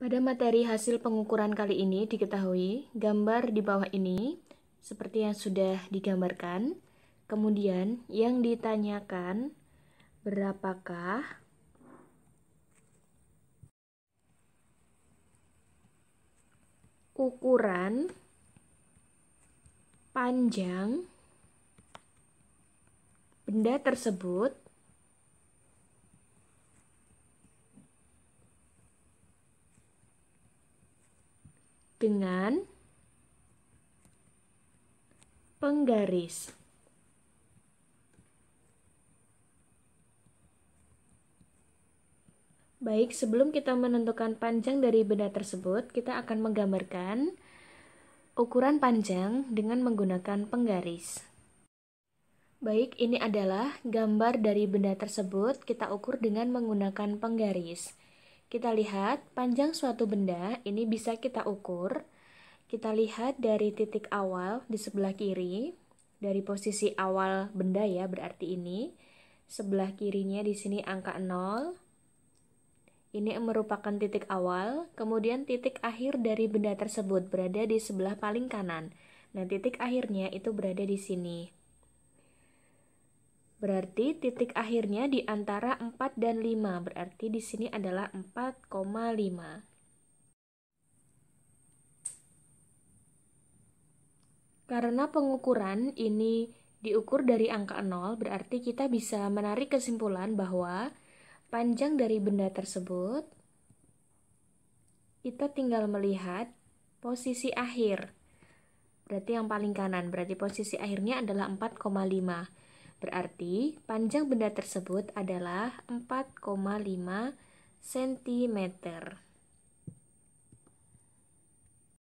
Pada materi hasil pengukuran kali ini diketahui gambar di bawah ini seperti yang sudah digambarkan. Kemudian yang ditanyakan berapakah ukuran panjang benda tersebut dengan penggaris. Baik, sebelum kita menentukan panjang dari benda tersebut, kita akan menggambarkan ukuran panjang dengan menggunakan penggaris. Baik, ini adalah gambar dari benda tersebut kita ukur dengan menggunakan penggaris. Kita lihat panjang suatu benda ini bisa kita ukur. Kita lihat dari titik awal di sebelah kiri, dari posisi awal benda ya berarti ini. Sebelah kirinya di sini angka 0. Ini merupakan titik awal, kemudian titik akhir dari benda tersebut berada di sebelah paling kanan. Nah, titik akhirnya itu berada di sini. Berarti titik akhirnya di antara 4 dan 5. Berarti di sini adalah 4,5. Karena pengukuran ini diukur dari angka 0, berarti kita bisa menarik kesimpulan bahwa panjang dari benda tersebut kita tinggal melihat posisi akhir. Berarti yang paling kanan, berarti posisi akhirnya adalah 4,5. Berarti panjang benda tersebut adalah 4,5 cm.